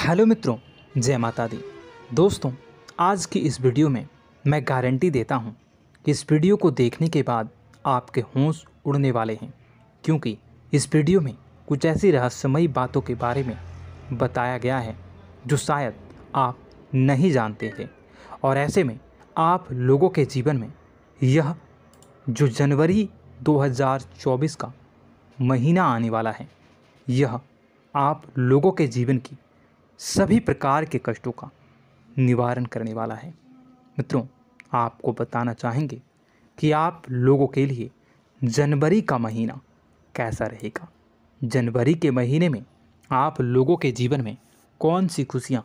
hello मित्रों जय माता दी दोस्तों आज की इस वीडियो में मैं गारंटी देता हूँ कि इस वीडियो को देखने के बाद आपके होश उड़ने वाले हैं क्योंकि इस वीडियो में कुछ ऐसी रहस्यमयी बातों के बारे में बताया गया है जो शायद आप नहीं जानते थे और ऐसे में आप लोगों के जीवन में यह जो जनवरी 2024 का महीना आने वाला है यह आप लोगों के जीवन की सभी प्रकार के कष्टों का निवारण करने वाला है मित्रों आपको बताना चाहेंगे कि आप लोगों के लिए जनवरी का महीना कैसा रहेगा जनवरी के महीने में आप लोगों के जीवन में कौन सी खुशियाँ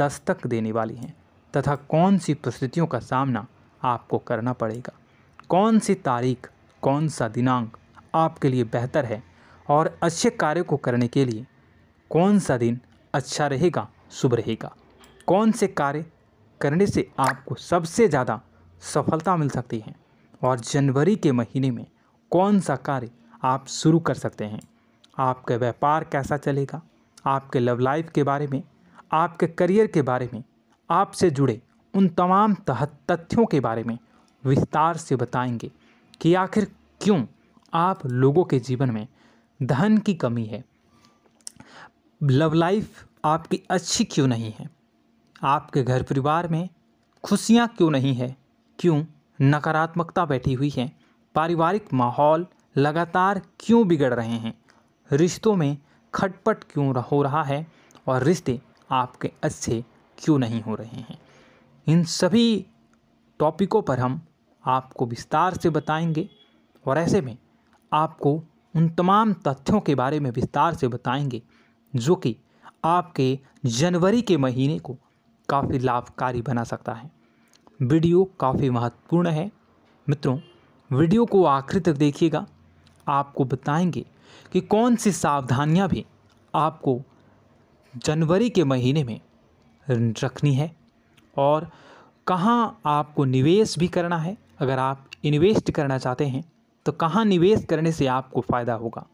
दस्तक देने वाली हैं तथा कौन सी परिस्थितियों का सामना आपको करना पड़ेगा कौन सी तारीख कौन सा दिनांक आपके लिए बेहतर है और अच्छे कार्य को करने के लिए कौन सा दिन अच्छा रहेगा शुभ रहेगा कौन से कार्य करने से आपको सबसे ज़्यादा सफलता मिल सकती है और जनवरी के महीने में कौन सा कार्य आप शुरू कर सकते हैं आपका व्यापार कैसा चलेगा आपके लव लाइफ के बारे में आपके करियर के बारे में आपसे जुड़े उन तमाम तथ्यों के बारे में विस्तार से बताएंगे कि आखिर क्यों आप लोगों के जीवन में धन की कमी है लव लाइफ आपकी अच्छी क्यों नहीं है आपके घर परिवार में खुशियाँ क्यों नहीं है क्यों नकारात्मकता बैठी हुई है पारिवारिक माहौल लगातार क्यों बिगड़ रहे हैं रिश्तों में खटपट क्यों हो रहा है और रिश्ते आपके अच्छे क्यों नहीं हो रहे हैं इन सभी टॉपिकों पर हम आपको विस्तार से बताएंगे और ऐसे में आपको उन तमाम तथ्यों के बारे में विस्तार से बताएंगे जो कि आपके जनवरी के महीने को काफ़ी लाभकारी बना सकता है वीडियो काफ़ी महत्वपूर्ण है मित्रों वीडियो को आखिर तक देखिएगा आपको बताएंगे कि कौन सी सावधानियां भी आपको जनवरी के महीने में रखनी है और कहाँ आपको निवेश भी करना है अगर आप इन्वेस्ट करना चाहते हैं तो कहाँ निवेश करने से आपको फ़ायदा होगा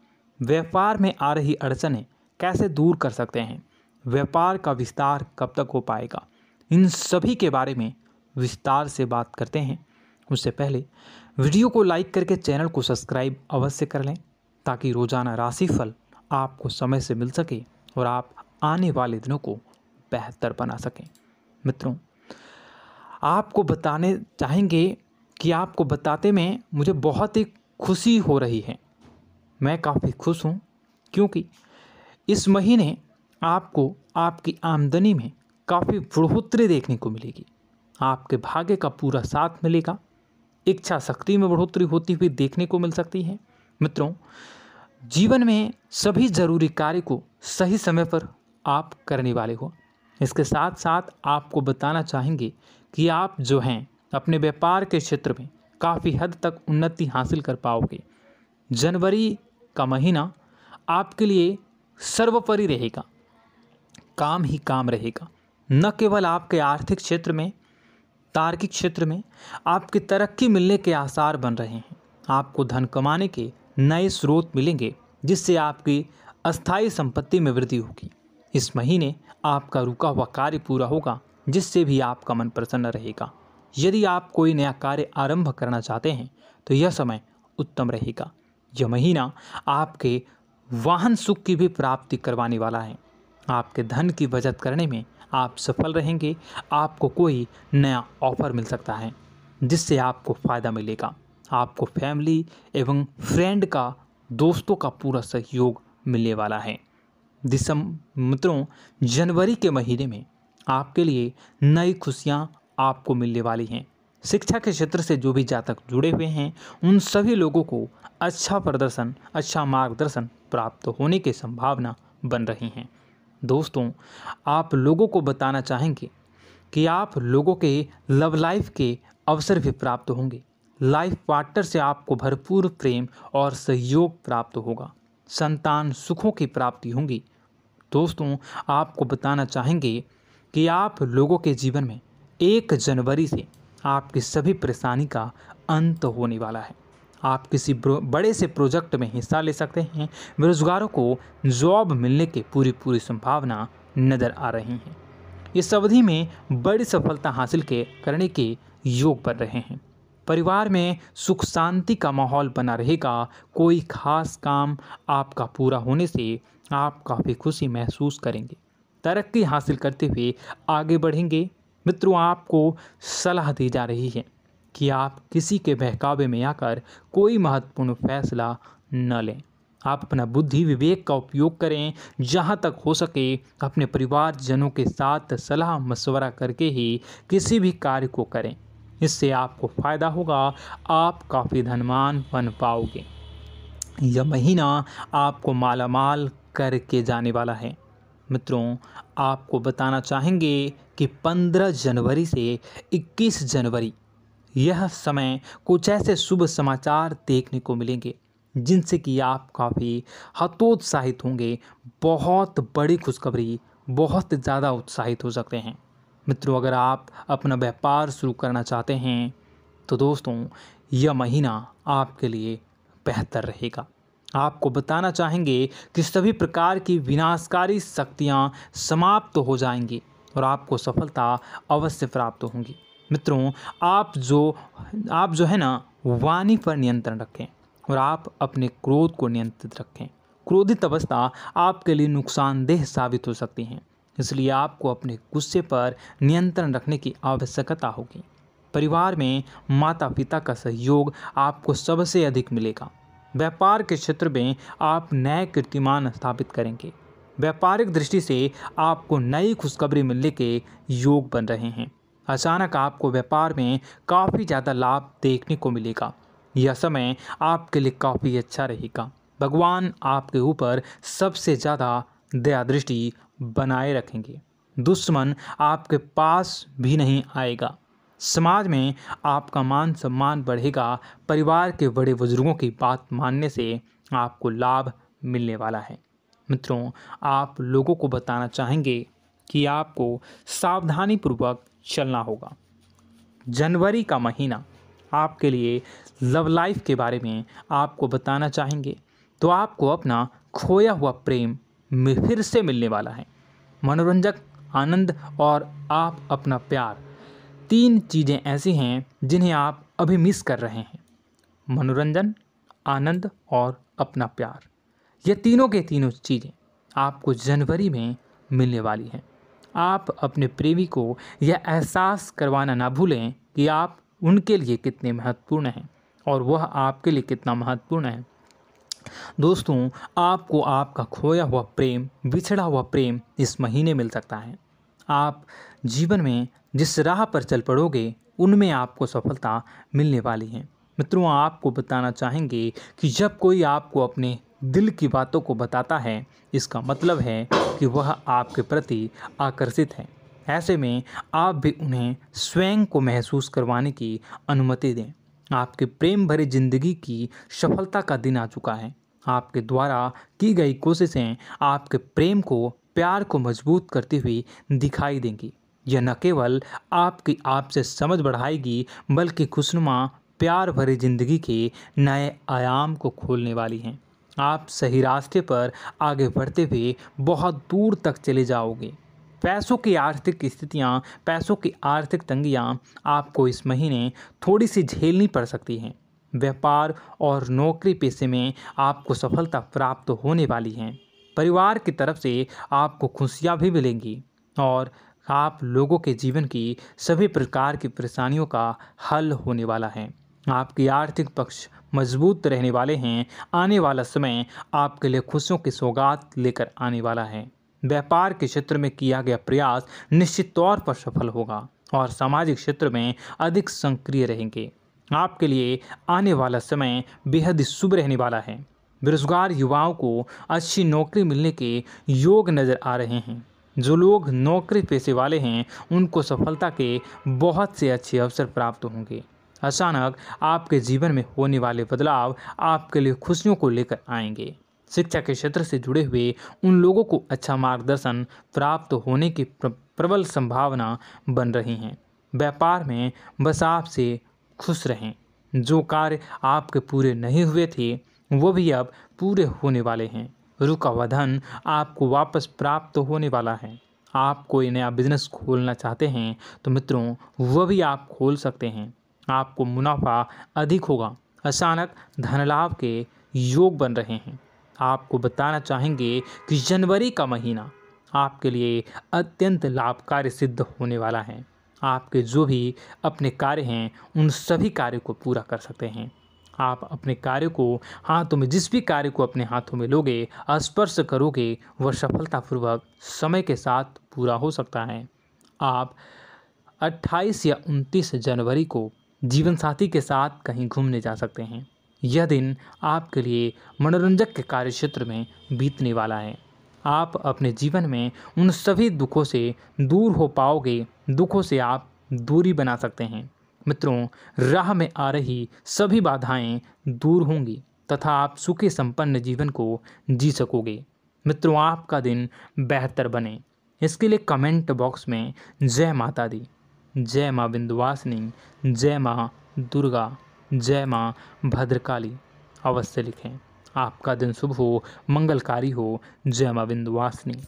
व्यापार में आ रही अड़चनें कैसे दूर कर सकते हैं व्यापार का विस्तार कब तक हो पाएगा इन सभी के बारे में विस्तार से बात करते हैं उससे पहले वीडियो को लाइक करके चैनल को सब्सक्राइब अवश्य कर लें ताकि रोज़ाना राशिफल आपको समय से मिल सके और आप आने वाले दिनों को बेहतर बना सकें मित्रों आपको बताने चाहेंगे कि आपको बताते में मुझे बहुत ही खुशी हो रही है मैं काफ़ी खुश हूँ क्योंकि इस महीने आपको आपकी आमदनी में काफ़ी बढ़ोतरी देखने को मिलेगी आपके भाग्य का पूरा साथ मिलेगा इच्छा शक्ति में बढ़ोतरी होती हुई देखने को मिल सकती है मित्रों जीवन में सभी ज़रूरी कार्य को सही समय पर आप करने वाले हो इसके साथ साथ आपको बताना चाहेंगे कि आप जो हैं अपने व्यापार के क्षेत्र में काफ़ी हद तक उन्नति हासिल कर पाओगे जनवरी का महीना आपके लिए सर्वोपरि रहेगा काम ही काम रहेगा न केवल आपके आर्थिक क्षेत्र में तार्किक क्षेत्र में आपकी तरक्की मिलने के आसार बन रहे हैं आपको धन कमाने के नए स्रोत मिलेंगे जिससे आपकी अस्थायी संपत्ति में वृद्धि होगी इस महीने आपका रुका हुआ कार्य पूरा होगा जिससे भी आपका मन प्रसन्न रहेगा यदि आप कोई नया कार्य आरंभ करना चाहते हैं तो यह समय उत्तम रहेगा यह महीना आपके वाहन सुख की भी प्राप्ति करवाने वाला है आपके धन की बचत करने में आप सफल रहेंगे आपको कोई नया ऑफर मिल सकता है जिससे आपको फ़ायदा मिलेगा आपको फैमिली एवं फ्रेंड का दोस्तों का पूरा सहयोग मिलने वाला है दिसम मित्रों जनवरी के महीने में आपके लिए नई खुशियाँ आपको मिलने वाली हैं शिक्षा के क्षेत्र से जो भी जातक जुड़े हुए हैं उन सभी लोगों को अच्छा प्रदर्शन अच्छा मार्गदर्शन प्राप्त होने की संभावना बन रही हैं दोस्तों आप लोगों को बताना चाहेंगे कि आप लोगों के लव लाइफ के अवसर भी प्राप्त होंगे लाइफ पार्टनर से आपको भरपूर प्रेम और सहयोग प्राप्त होगा संतान सुखों की प्राप्ति होंगी दोस्तों आपको बताना चाहेंगे कि आप लोगों के जीवन में एक जनवरी से आपकी सभी परेशानी का अंत होने वाला है आप किसी बड़े से प्रोजेक्ट में हिस्सा ले सकते हैं बेरोजगारों को जॉब मिलने की पूरी पूरी संभावना नज़र आ रही है इस अवधि में बड़ी सफलता हासिल के करने के योग बन रहे हैं परिवार में सुख शांति का माहौल बना रहेगा कोई खास काम आपका पूरा होने से आप काफ़ी खुशी महसूस करेंगे तरक्की हासिल करते हुए आगे बढ़ेंगे मित्रों आपको सलाह दी जा रही है कि आप किसी के बहकावे में आकर कोई महत्वपूर्ण फैसला न लें आप अपना बुद्धि विवेक का उपयोग करें जहाँ तक हो सके अपने परिवारजनों के साथ सलाह मशवरा करके ही किसी भी कार्य को करें इससे आपको फ़ायदा होगा आप काफ़ी धनवान बन पाओगे यह महीना आपको मालामाल करके जाने वाला है मित्रों आपको बताना चाहेंगे कि 15 जनवरी से 21 जनवरी यह समय कुछ ऐसे शुभ समाचार देखने को मिलेंगे जिनसे कि आप काफ़ी हतोत्साहित होंगे बहुत बड़ी खुशखबरी बहुत ज़्यादा उत्साहित हो सकते हैं मित्रों अगर आप अपना व्यापार शुरू करना चाहते हैं तो दोस्तों यह महीना आपके लिए बेहतर रहेगा आपको बताना चाहेंगे कि सभी प्रकार की विनाशकारी शक्तियाँ समाप्त तो हो जाएंगी और आपको सफलता अवश्य प्राप्त होंगी मित्रों आप जो आप जो है ना वाणी पर नियंत्रण रखें और आप अपने क्रोध को नियंत्रित रखें क्रोधित अवस्था आपके लिए नुकसानदेह साबित हो सकती हैं इसलिए आपको अपने गुस्से पर नियंत्रण रखने की आवश्यकता होगी परिवार में माता पिता का सहयोग आपको सबसे अधिक मिलेगा व्यापार के क्षेत्र में आप नए कीर्तिमान स्थापित करेंगे व्यापारिक दृष्टि से आपको नई खुशखबरी मिलने के योग बन रहे हैं अचानक आपको व्यापार में काफ़ी ज़्यादा लाभ देखने को मिलेगा यह समय आपके लिए काफ़ी अच्छा रहेगा भगवान आपके ऊपर सबसे ज़्यादा दया दृष्टि बनाए रखेंगे दुश्मन आपके पास भी नहीं आएगा समाज में आपका मान सम्मान बढ़ेगा परिवार के बड़े बुजुर्गों की बात मानने से आपको लाभ मिलने वाला है मित्रों आप लोगों को बताना चाहेंगे कि आपको सावधानीपूर्वक चलना होगा जनवरी का महीना आपके लिए लव लाइफ के बारे में आपको बताना चाहेंगे तो आपको अपना खोया हुआ प्रेम में फिर से मिलने वाला है मनोरंजक आनंद और आप अपना प्यार तीन चीज़ें ऐसी हैं जिन्हें आप अभी मिस कर रहे हैं मनोरंजन आनंद और अपना प्यार ये तीनों के तीनों चीज़ें आपको जनवरी में मिलने वाली हैं आप अपने प्रेमी को यह एहसास करवाना ना भूलें कि आप उनके लिए कितने महत्वपूर्ण हैं और वह आपके लिए कितना महत्वपूर्ण है दोस्तों आपको आपका खोया हुआ प्रेम बिछड़ा हुआ प्रेम इस महीने मिल सकता है आप जीवन में जिस राह पर चल पड़ोगे उनमें आपको सफलता मिलने वाली है मित्रों आपको बताना चाहेंगे कि जब कोई आपको अपने दिल की बातों को बताता है इसका मतलब है कि वह आपके प्रति आकर्षित है ऐसे में आप भी उन्हें स्वयं को महसूस करवाने की अनुमति दें आपके प्रेम भरी जिंदगी की सफलता का दिन आ चुका है आपके द्वारा की गई कोशिशें आपके प्रेम को प्यार को मजबूत करती हुई दिखाई देंगी यह न केवल आपकी आपसे समझ बढ़ाएगी बल्कि खुशनुमा प्यार भरी जिंदगी के नए आयाम को खोलने वाली हैं आप सही रास्ते पर आगे बढ़ते हुए बहुत दूर तक चले जाओगे पैसों की आर्थिक स्थितियाँ पैसों की आर्थिक तंगियाँ आपको इस महीने थोड़ी सी झेलनी पड़ सकती हैं व्यापार और नौकरी पेशे में आपको सफलता प्राप्त होने वाली है परिवार की तरफ से आपको खुशियाँ भी मिलेंगी और आप लोगों के जीवन की सभी प्रकार की परेशानियों का हल होने वाला है आपके आर्थिक पक्ष मजबूत रहने वाले हैं आने वाला समय आपके लिए खुशियों की सौगात लेकर आने वाला है व्यापार के क्षेत्र में किया गया प्रयास निश्चित तौर पर सफल होगा और सामाजिक क्षेत्र में अधिक सक्रिय रहेंगे आपके लिए आने वाला समय बेहद शुभ रहने वाला है बेरोजगार युवाओं को अच्छी नौकरी मिलने के योग नज़र आ रहे हैं जो लोग नौकरी पेशे वाले हैं उनको सफलता के बहुत से अच्छे अवसर प्राप्त होंगे अचानक आपके जीवन में होने वाले बदलाव आपके लिए खुशियों को लेकर आएंगे शिक्षा के क्षेत्र से जुड़े हुए उन लोगों को अच्छा मार्गदर्शन प्राप्त होने की प्रबल संभावना बन रही हैं व्यापार में बस आपसे खुश रहें जो कार्य आपके पूरे नहीं हुए थे वो भी अब पूरे होने वाले हैं रुका हुआ धन आपको वापस प्राप्त होने वाला है आप कोई नया बिजनेस खोलना चाहते हैं तो मित्रों वह भी आप खोल सकते हैं आपको मुनाफा अधिक होगा अचानक धनलाभ के योग बन रहे हैं आपको बताना चाहेंगे कि जनवरी का महीना आपके लिए अत्यंत लाभकारी सिद्ध होने वाला है आपके जो भी अपने कार्य हैं उन सभी कार्य को पूरा कर सकते हैं आप अपने कार्य को हाथों में जिस भी कार्य को अपने हाथों में लोगे स्पर्श करोगे वह सफलतापूर्वक समय के साथ पूरा हो सकता है आप 28 या 29 जनवरी को जीवन साथी के साथ कहीं घूमने जा सकते हैं यह दिन आपके लिए मनोरंजक के कार्य क्षेत्र में बीतने वाला है आप अपने जीवन में उन सभी दुखों से दूर हो पाओगे दुखों से आप दूरी बना सकते हैं मित्रों राह में आ रही सभी बाधाएं दूर होंगी तथा आप सुखी संपन्न जीवन को जी सकोगे मित्रों आपका दिन बेहतर बने इसके लिए कमेंट बॉक्स में जय माता दी जय माँ बिंदुवासिनी जय माँ दुर्गा जय माँ भद्रकाली अवश्य लिखें आपका दिन शुभ हो मंगलकारी हो जय माँ बिंदुवासिनी